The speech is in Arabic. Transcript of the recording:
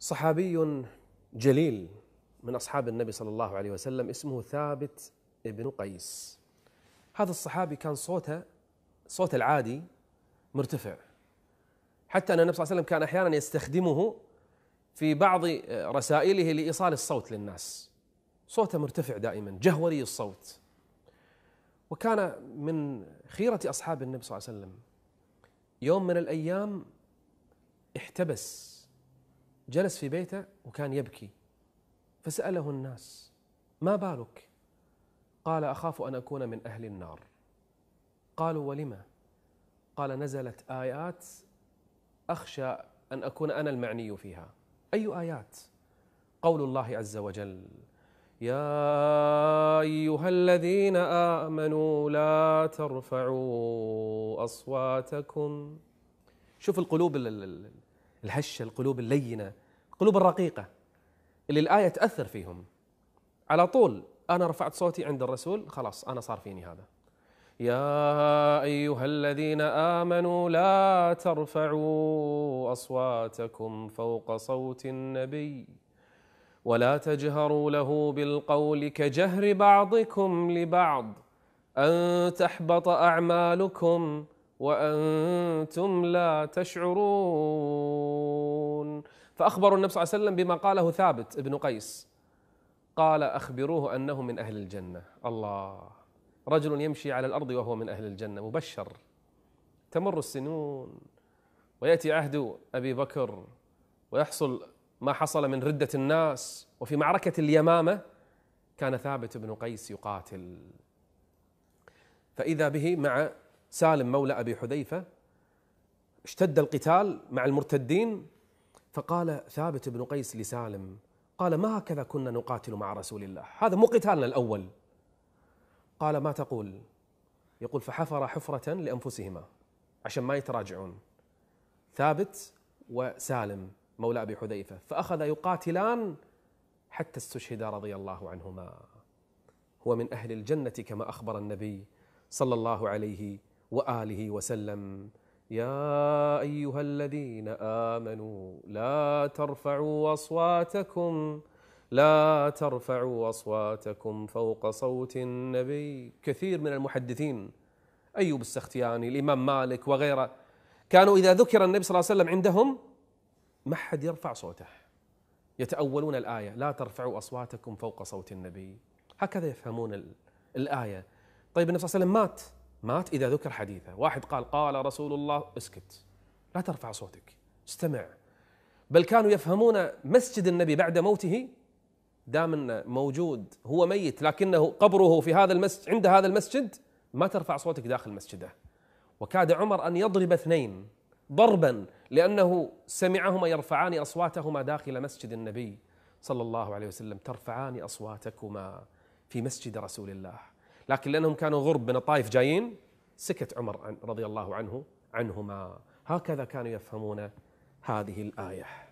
صحابي جليل من اصحاب النبي صلى الله عليه وسلم اسمه ثابت ابن قيس هذا الصحابي كان صوته صوت العادي مرتفع حتى ان النبي صلى الله عليه وسلم كان احيانا يستخدمه في بعض آه، رسائله لايصال الصوت للناس صوته مرتفع دائما جهوري الصوت وكان من خيره اصحاب النبي صلى الله عليه وسلم يوم من الايام احتبس جلس في بيته وكان يبكي فسأله الناس ما بالك؟ قال أخاف أن أكون من أهل النار قالوا ولما؟ قال نزلت آيات أخشى أن أكون أنا المعني فيها أي آيات؟ قول الله عز وجل يا ايها الذين امنوا لا ترفعوا اصواتكم شوف القلوب الهشه القلوب اللينه القلوب الرقيقه اللي الايه تاثر فيهم على طول انا رفعت صوتي عند الرسول خلاص انا صار فيني هذا يا ايها الذين امنوا لا ترفعوا اصواتكم فوق صوت النبي ولا تجهروا له بالقول كجهر بعضكم لبعض ان تحبط اعمالكم وأنتم لا تشعرون فأخبروا النبي صلى الله عليه وسلم بما قاله ثابت بن قيس قال أخبروه أنه من أهل الجنة الله رجل يمشي على الأرض وهو من أهل الجنة مبشر تمر السنون ويأتي عهد أبي بكر ويحصل ما حصل من ردة الناس وفي معركة اليمامة كان ثابت بن قيس يقاتل فإذا به مع سالم مولى ابي حذيفه اشتد القتال مع المرتدين فقال ثابت بن قيس لسالم قال ما هكذا كنا نقاتل مع رسول الله هذا مو قتالنا الاول قال ما تقول يقول فحفر حفره لانفسهما عشان ما يتراجعون ثابت وسالم مولى ابي حذيفه فاخذ يقاتلان حتى استشهد رضي الله عنهما هو من اهل الجنه كما اخبر النبي صلى الله عليه واله وسلم يا ايها الذين امنوا لا ترفعوا اصواتكم لا ترفعوا اصواتكم فوق صوت النبي كثير من المحدثين ايوب السختياني الامام مالك وغيره كانوا اذا ذكر النبي صلى الله عليه وسلم عندهم ما حد يرفع صوته يتاولون الايه لا ترفعوا اصواتكم فوق صوت النبي هكذا يفهمون الايه طيب النبي صلى الله عليه وسلم مات مات إذا ذكر حديثه واحد قال قال رسول الله اسكت لا ترفع صوتك استمع بل كانوا يفهمون مسجد النبي بعد موته دام موجود هو ميت لكنه قبره في هذا المسجد عند هذا المسجد ما ترفع صوتك داخل مسجده وكاد عمر أن يضرب اثنين ضربا لأنه سمعهما يرفعان أصواتهما داخل مسجد النبي صلى الله عليه وسلم ترفعان أصواتكما في مسجد رسول الله لكن لأنهم كانوا غرب من الطائف جايين سكت عمر رضي الله عنه عنهما هكذا كانوا يفهمون هذه الآية